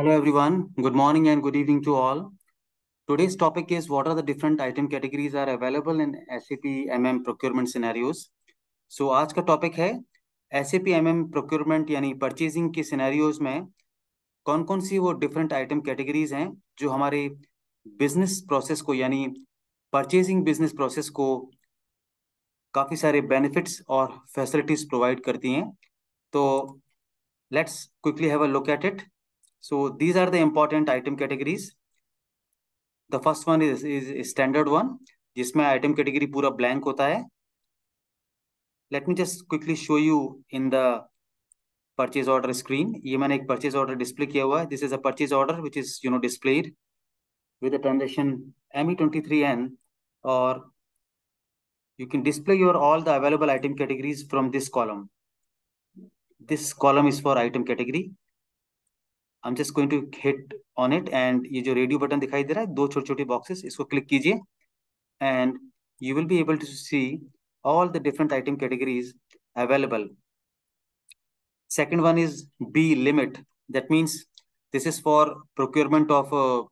Hello everyone. Good morning and good evening to all. Today's topic is what are the different item categories are available in SAP MM procurement scenarios. So aaj ka topic hai SAP MM procurement yani purchasing ke scenarios mein kon kon si wo different item categories hain jo hamare business process ko yani purchasing business process ko kafi sare benefits aur facilities provide karti hain to let's quickly have a look at it. So these are the important item categories. The first one is, is standard one, my item category pura blank होता है. Let me just quickly show you in the purchase order screen. ये purchase order display किया This is a purchase order which is you know displayed with the transaction ME23N or you can display your all the available item categories from this column. This column is for item category. I'm just going to hit on it and ये जो radio button दिखाई दे रहा है दो छोटे छोटे boxes इसको click कीजिए and you will be able to see all the different item categories available. Second one is B limit. That means this is for procurement of a, uh,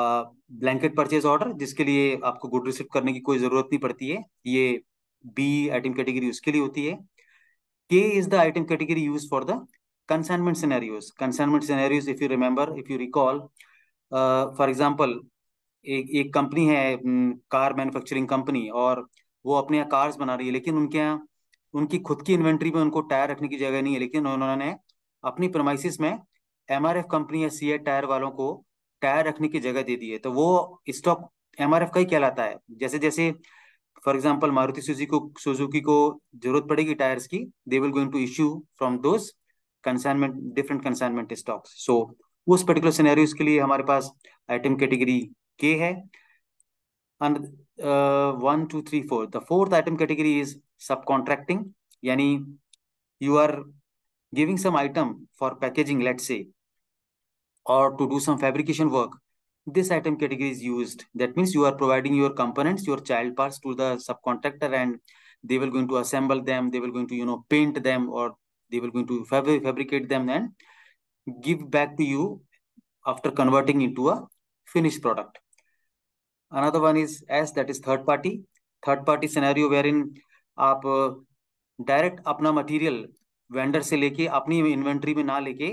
a uh, blanket purchase order जिसके लिए आपको good receive करने की कोई जरूरत नहीं पड़ती है ये बी आइटम कैटेगरी उसके लिए होती है के is the item category use for the consignment scenarios consignment scenarios if you remember if you recall uh, for example एक एक कंपनी है कार मैन्युफैक्चरिंग कंपनी और वो अपने यहाँ कार्स बना रही है लेकिन उनके यहाँ उनकी खुद की इन्वेंट्री में उनको टायर रखने की जगह नहीं है लेकिन उन्होंने अपनी प्रमाइसिस में एम कंपनी या सी टायर वालों को टायर रखने की जगह दे दी है तो वो स्टॉक एम का ही कहलाता है जैसे जैसे फॉर एग्जाम्पल मारुति सुजी को सुजुकी को जरूरत पड़ेगी टायर्स की they will going to issue from those consignment different consignment stocks so उस पर्टिकुलर सिनेरियो के लिए हमारे पास आइटम कैटेगरी के है one two three four the fourth item category is subcontracting यानी you are giving some item for packaging let's say और to do some fabrication work this item category is use that means you are providing your components your child part to the subcontractor and they will going to assemble them they will going to you know paint them और they will going to fabricate them and give back to you after converting into a finished product another one is as that is third party third party scenario wherein आप direct apna material vendor se leke apni inventory mein na leke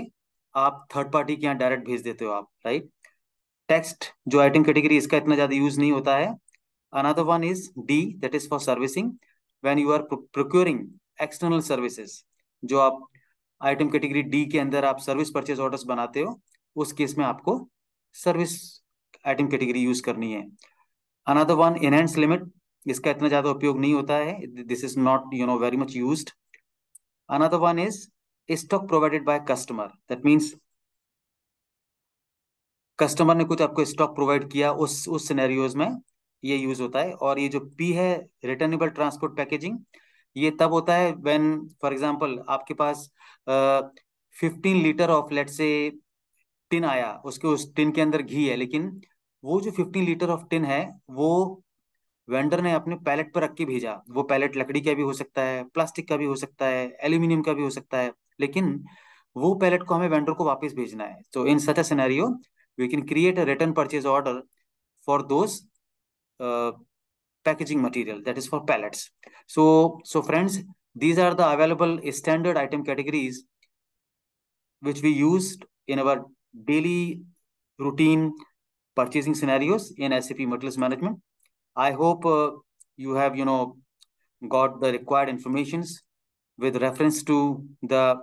aap third party ke yahan direct bhej dete ho aap right text जो item category इसका इतना ज्यादा use नहीं होता है another one is d that is for servicing when you are procuring external services जो आप item category D के अंदर आप सर्विस परचेज ऑर्डर्स बनाते हो उस केस में आपको सर्विस आइटम कैटेगरी यूज करनी है अनदर वन एनहेंस लिमिट इसका इतना ज्यादा उपयोग नहीं होता है this is not you know very much use another one is stock provided by customer that means customer ने कुछ आपको स्टॉक प्रोवाइड किया उस उस सिनेरियोज में ये यूज होता है और ये जो पी है रिटर्नेबल ट्रांसपोर्ट पैकेजिंग ये तब होता है व्हेन फॉर एग्जांपल आपके पास fifteen litre of let's say tin आया उसके उस टिन के अंदर घी है लेकिन वो जो फिफ्टीन लीटर ऑफ टिन है वो वेंडर ने अपने पैलेट पर रख के भेजा वो पैलेट लकड़ी का भी हो सकता है प्लास्टिक का भी हो सकता है एल्यूमिनियम का भी हो सकता है लेकिन वो पैलेट को हमें वेंडर को वापस भेजना है तो in such scenario we can create a return purchase order for those packaging material that is for pallets. So, so friends, these are the available standard item categories which we used in our daily routine purchasing scenarios in SAP Materials Management. I hope uh, you have, you know, got the required informations with reference to the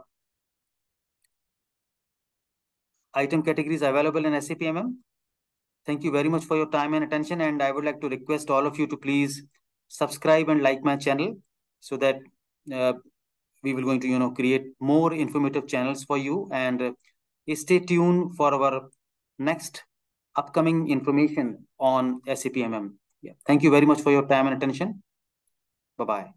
item categories available in SAP MM Thank you very much for your time and attention. And I would like to request all of you to please subscribe and like my channel so that uh, we will going to, you know, create more informative channels for you. And uh, stay tuned for our next upcoming information on SAP MM. Yeah. Thank you very much for your time and attention. Bye-bye.